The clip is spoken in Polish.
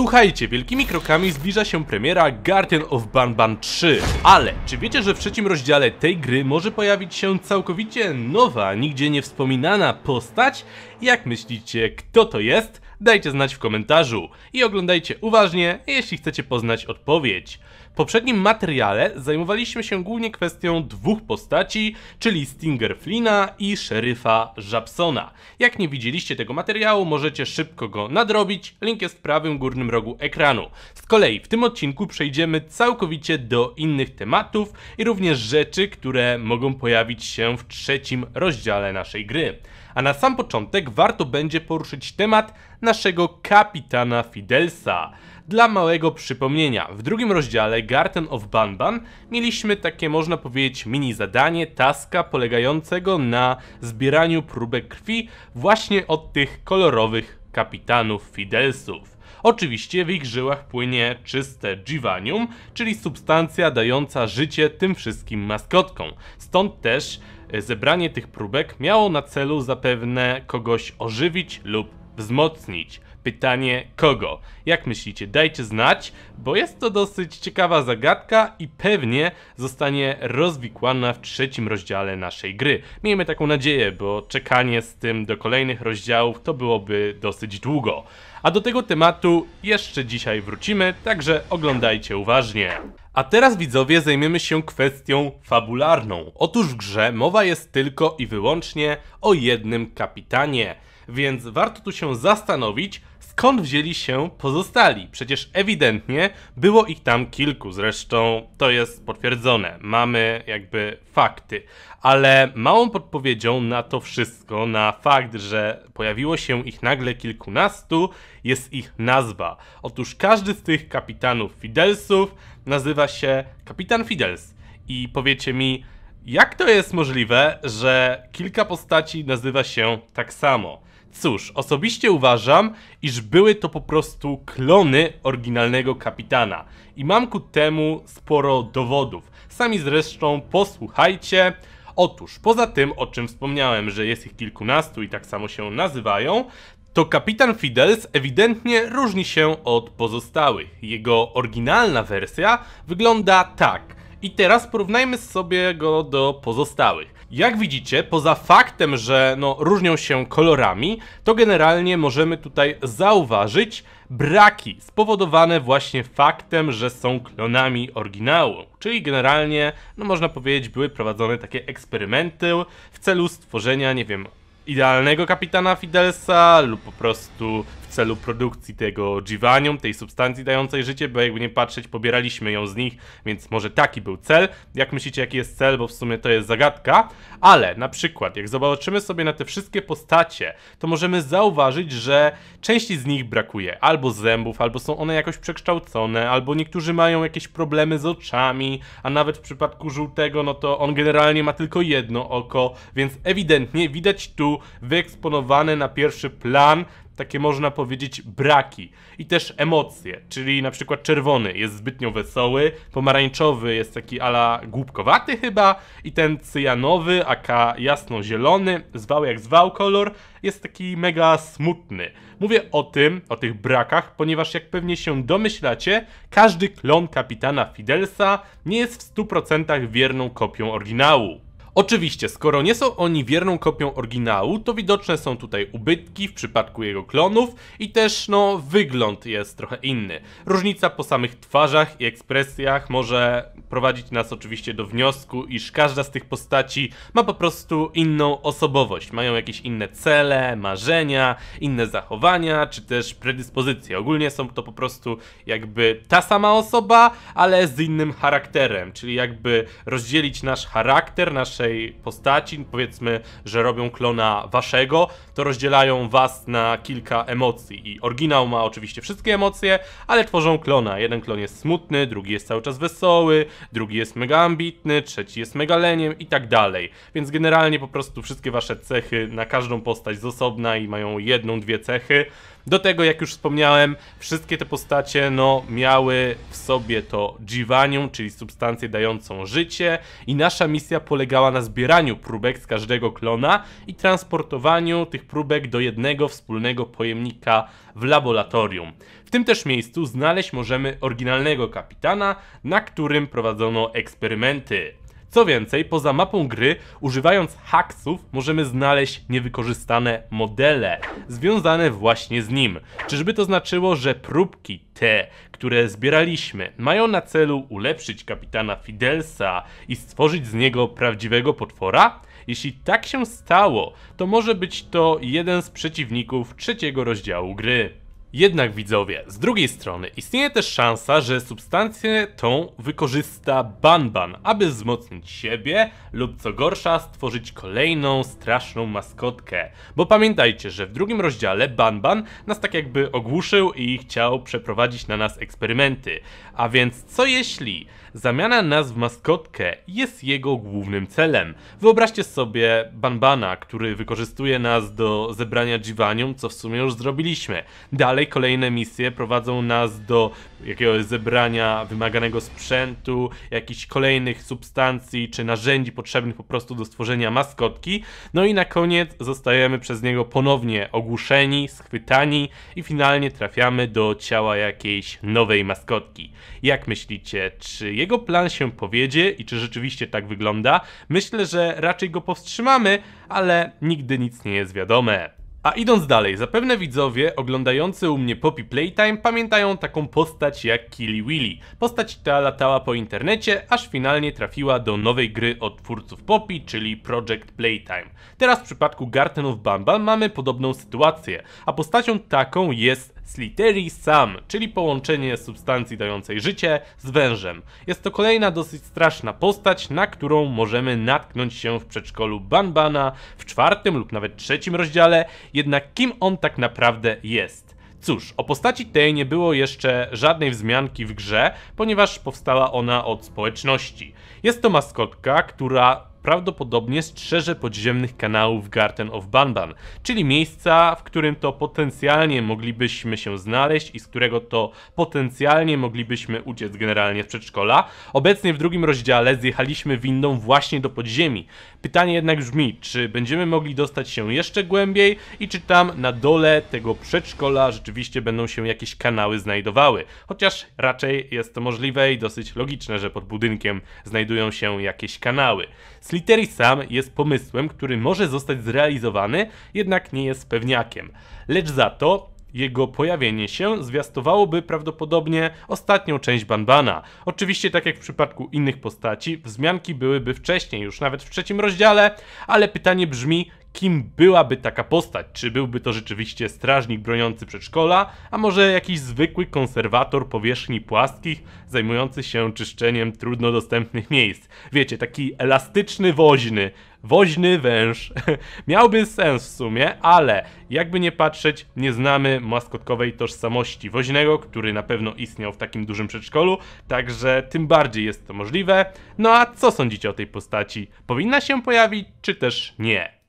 Słuchajcie, wielkimi krokami zbliża się premiera Guardian of Banban 3. Ale czy wiecie, że w trzecim rozdziale tej gry może pojawić się całkowicie nowa, nigdzie nie wspominana postać? Jak myślicie, kto to jest? Dajcie znać w komentarzu i oglądajcie uważnie, jeśli chcecie poznać odpowiedź. W poprzednim materiale zajmowaliśmy się głównie kwestią dwóch postaci, czyli Stinger Flina i szeryfa Japsona. Jak nie widzieliście tego materiału, możecie szybko go nadrobić, link jest w prawym górnym rogu ekranu. Z kolei w tym odcinku przejdziemy całkowicie do innych tematów i również rzeczy, które mogą pojawić się w trzecim rozdziale naszej gry. A na sam początek warto będzie poruszyć temat naszego kapitana Fidelsa. Dla małego przypomnienia, w drugim rozdziale Garten of Banban mieliśmy takie można powiedzieć mini zadanie, taska polegającego na zbieraniu próbek krwi właśnie od tych kolorowych kapitanów Fidelsów. Oczywiście w ich żyłach płynie czyste *givanium*, czyli substancja dająca życie tym wszystkim maskotkom. Stąd też e, zebranie tych próbek miało na celu zapewne kogoś ożywić lub wzmocnić. Pytanie kogo? Jak myślicie? Dajcie znać, bo jest to dosyć ciekawa zagadka i pewnie zostanie rozwikłana w trzecim rozdziale naszej gry. Miejmy taką nadzieję, bo czekanie z tym do kolejnych rozdziałów to byłoby dosyć długo. A do tego tematu jeszcze dzisiaj wrócimy, także oglądajcie uważnie. A teraz widzowie zajmiemy się kwestią fabularną. Otóż w grze mowa jest tylko i wyłącznie o jednym kapitanie więc warto tu się zastanowić, skąd wzięli się pozostali. Przecież ewidentnie było ich tam kilku, zresztą to jest potwierdzone, mamy jakby fakty. Ale małą podpowiedzią na to wszystko, na fakt, że pojawiło się ich nagle kilkunastu, jest ich nazwa. Otóż każdy z tych kapitanów Fidelsów nazywa się Kapitan Fidels. I powiecie mi, jak to jest możliwe, że kilka postaci nazywa się tak samo? Cóż, osobiście uważam, iż były to po prostu klony oryginalnego kapitana i mam ku temu sporo dowodów. Sami zresztą posłuchajcie. Otóż, poza tym, o czym wspomniałem, że jest ich kilkunastu i tak samo się nazywają, to kapitan Fidels ewidentnie różni się od pozostałych. Jego oryginalna wersja wygląda tak. I teraz porównajmy sobie go do pozostałych. Jak widzicie, poza faktem, że no, różnią się kolorami, to generalnie możemy tutaj zauważyć braki spowodowane właśnie faktem, że są klonami oryginału. Czyli generalnie, no można powiedzieć, były prowadzone takie eksperymenty w celu stworzenia, nie wiem, idealnego kapitana Fidelsa lub po prostu celu produkcji tego Givanium, tej substancji dającej życie, bo jakby nie patrzeć, pobieraliśmy ją z nich, więc może taki był cel. Jak myślicie, jaki jest cel, bo w sumie to jest zagadka, ale na przykład, jak zobaczymy sobie na te wszystkie postacie, to możemy zauważyć, że części z nich brakuje albo zębów, albo są one jakoś przekształcone, albo niektórzy mają jakieś problemy z oczami, a nawet w przypadku żółtego, no to on generalnie ma tylko jedno oko, więc ewidentnie widać tu wyeksponowane na pierwszy plan takie można powiedzieć braki i też emocje, czyli na przykład czerwony jest zbytnio wesoły, pomarańczowy jest taki ala głupkowaty chyba i ten cyjanowy, aka jasno-zielony, zwał jak zwał kolor, jest taki mega smutny. Mówię o tym, o tych brakach, ponieważ jak pewnie się domyślacie, każdy klon kapitana Fidelsa nie jest w 100% wierną kopią oryginału. Oczywiście, skoro nie są oni wierną kopią oryginału, to widoczne są tutaj ubytki w przypadku jego klonów i też no wygląd jest trochę inny. Różnica po samych twarzach i ekspresjach może prowadzić nas oczywiście do wniosku, iż każda z tych postaci ma po prostu inną osobowość. Mają jakieś inne cele, marzenia, inne zachowania, czy też predyspozycje. Ogólnie są to po prostu jakby ta sama osoba, ale z innym charakterem, czyli jakby rozdzielić nasz charakter, nasz waszej postaci, powiedzmy, że robią klona waszego, to rozdzielają was na kilka emocji. I oryginał ma oczywiście wszystkie emocje, ale tworzą klona. Jeden klon jest smutny, drugi jest cały czas wesoły, drugi jest mega ambitny, trzeci jest mega leniem i tak dalej. Więc generalnie po prostu wszystkie wasze cechy na każdą postać z osobna i mają jedną, dwie cechy. Do tego, jak już wspomniałem, wszystkie te postacie no, miały w sobie to dziwanium, czyli substancję dającą życie i nasza misja polegała na zbieraniu próbek z każdego klona i transportowaniu tych próbek do jednego wspólnego pojemnika w laboratorium. W tym też miejscu znaleźć możemy oryginalnego kapitana, na którym prowadzono eksperymenty. Co więcej, poza mapą gry, używając haksów, możemy znaleźć niewykorzystane modele, związane właśnie z nim. Czyżby to znaczyło, że próbki te, które zbieraliśmy, mają na celu ulepszyć kapitana Fidelsa i stworzyć z niego prawdziwego potwora? Jeśli tak się stało, to może być to jeden z przeciwników trzeciego rozdziału gry. Jednak widzowie, z drugiej strony istnieje też szansa, że substancję tą wykorzysta Banban, aby wzmocnić siebie lub co gorsza stworzyć kolejną straszną maskotkę. Bo pamiętajcie, że w drugim rozdziale Banban nas tak jakby ogłuszył i chciał przeprowadzić na nas eksperymenty. A więc co jeśli zamiana nas w maskotkę jest jego głównym celem? Wyobraźcie sobie Banbana, który wykorzystuje nas do zebrania dziwanium, co w sumie już zrobiliśmy. Dalej dalej kolejne misje prowadzą nas do jakiegoś zebrania wymaganego sprzętu, jakichś kolejnych substancji czy narzędzi potrzebnych po prostu do stworzenia maskotki. No i na koniec zostajemy przez niego ponownie ogłuszeni, schwytani i finalnie trafiamy do ciała jakiejś nowej maskotki. Jak myślicie, czy jego plan się powiedzie i czy rzeczywiście tak wygląda? Myślę, że raczej go powstrzymamy, ale nigdy nic nie jest wiadome. A idąc dalej, zapewne widzowie oglądający u mnie Poppy Playtime pamiętają taką postać jak Killy Willy. Postać ta latała po internecie, aż finalnie trafiła do nowej gry od twórców Poppy, czyli Project Playtime. Teraz w przypadku Garten of Bumble mamy podobną sytuację, a postacią taką jest Sliteri Sam, czyli połączenie substancji dającej życie z wężem. Jest to kolejna dosyć straszna postać, na którą możemy natknąć się w przedszkolu Banbana w czwartym lub nawet trzecim rozdziale, jednak kim on tak naprawdę jest? Cóż, o postaci tej nie było jeszcze żadnej wzmianki w grze, ponieważ powstała ona od społeczności. Jest to maskotka, która prawdopodobnie strzeże podziemnych kanałów Garten of Banban, czyli miejsca, w którym to potencjalnie moglibyśmy się znaleźć i z którego to potencjalnie moglibyśmy uciec generalnie z przedszkola. Obecnie w drugim rozdziale zjechaliśmy windą właśnie do podziemi. Pytanie jednak brzmi, czy będziemy mogli dostać się jeszcze głębiej i czy tam na dole tego przedszkola rzeczywiście będą się jakieś kanały znajdowały. Chociaż raczej jest to możliwe i dosyć logiczne, że pod budynkiem znajdują się jakieś kanały. Slittery sam jest pomysłem, który może zostać zrealizowany, jednak nie jest pewniakiem. Lecz za to jego pojawienie się zwiastowałoby prawdopodobnie ostatnią część Banbana. Oczywiście, tak jak w przypadku innych postaci, wzmianki byłyby wcześniej, już nawet w trzecim rozdziale, ale pytanie brzmi, kim byłaby taka postać? Czy byłby to rzeczywiście strażnik broniący przedszkola, a może jakiś zwykły konserwator powierzchni płaskich zajmujący się czyszczeniem trudno dostępnych miejsc? Wiecie, taki elastyczny woźny, woźny węż. Miałby sens w sumie, ale jakby nie patrzeć, nie znamy maskotkowej tożsamości woźnego, który na pewno istniał w takim dużym przedszkolu, także tym bardziej jest to możliwe. No a co sądzicie o tej postaci? Powinna się pojawić, czy też nie?